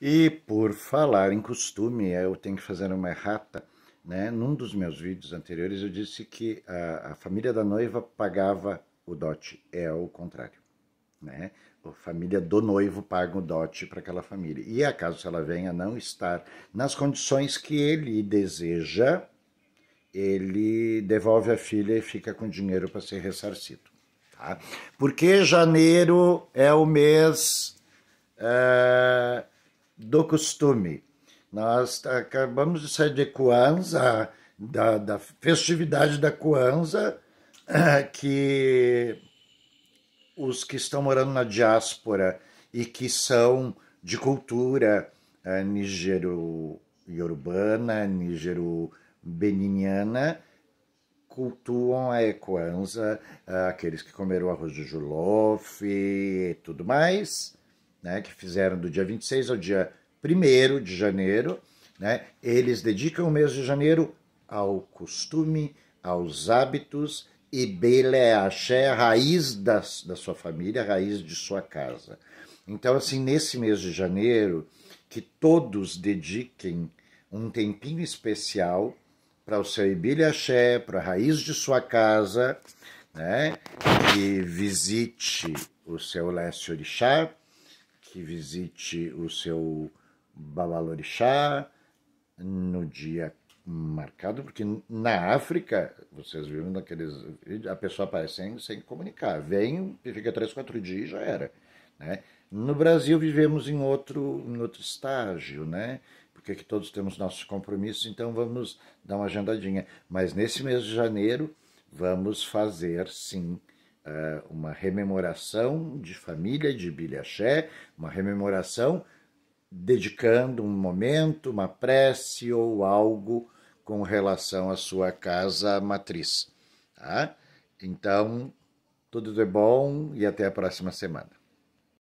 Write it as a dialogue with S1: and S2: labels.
S1: E por falar em costume, eu tenho que fazer uma errata. Né? Num dos meus vídeos anteriores, eu disse que a, a família da noiva pagava o dote. É o contrário. Né? A família do noivo paga o dote para aquela família. E acaso ela venha não estar nas condições que ele deseja, ele devolve a filha e fica com dinheiro para ser ressarcido. Tá? Porque janeiro é o mês. Uh do costume. Nós acabamos de sair de Kwanzaa, da, da festividade da Kwanzaa, que os que estão morando na diáspora e que são de cultura é, eh, nigero-iorubana, nigero-beniniana, cultuam a Kwanzaa, eh, aqueles que comeram arroz de jolof e tudo mais, né, que fizeram do dia 26 ao dia Primeiro de janeiro, né, eles dedicam o mês de janeiro ao costume, aos hábitos e Bele a axé, a raiz da, da sua família, a raiz de sua casa. Então, assim, nesse mês de janeiro, que todos dediquem um tempinho especial para o seu Ibília Axé, para a raiz de sua casa, né? que visite o seu Leste Orixá, que visite o seu Babalorixá, no dia marcado, porque na África, vocês viram naqueles. A pessoa aparece sem, sem comunicar. Vem, fica três, quatro dias e já era. Né? No Brasil vivemos em outro, em outro estágio, né? Porque aqui todos temos nossos compromissos, então vamos dar uma agendadinha. Mas nesse mês de janeiro vamos fazer sim eh, uma rememoração de família de Bilhaxé, uma rememoração dedicando um momento, uma prece ou algo com relação à sua casa matriz. Tá? Então, tudo de bom e até a próxima semana.